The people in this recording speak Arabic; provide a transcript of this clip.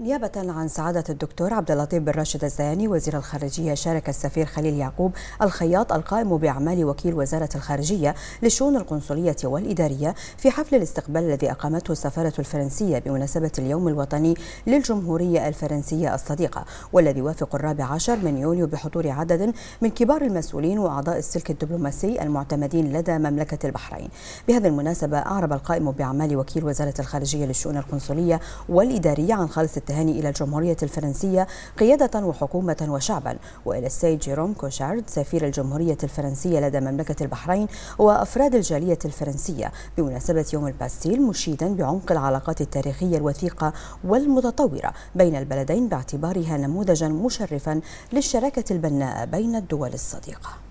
نيابة عن سعادة الدكتور عبد اللطيف بن راشد الزياني وزير الخارجية شارك السفير خليل يعقوب الخياط القائم بأعمال وكيل وزارة الخارجية للشؤون القنصلية والإدارية في حفل الاستقبال الذي أقامته السفارة الفرنسية بمناسبة اليوم الوطني للجمهورية الفرنسية الصديقة والذي يوافق الرابع عشر من يونيو بحضور عدد من كبار المسؤولين وأعضاء السلك الدبلوماسي المعتمدين لدى مملكة البحرين بهذه المناسبة أعرب القائم بأعمال وكيل وزارة الخارجية للشؤون القنصلية والإدارية عن خالص التهاني إلى الجمهورية الفرنسية قيادة وحكومة وشعبا وإلى السيد جيروم كوشارد سفير الجمهورية الفرنسية لدى مملكة البحرين وأفراد الجالية الفرنسية بمناسبة يوم الباستيل مشيدا بعمق العلاقات التاريخية الوثيقة والمتطورة بين البلدين باعتبارها نموذجا مشرفا للشراكة البناء بين الدول الصديقة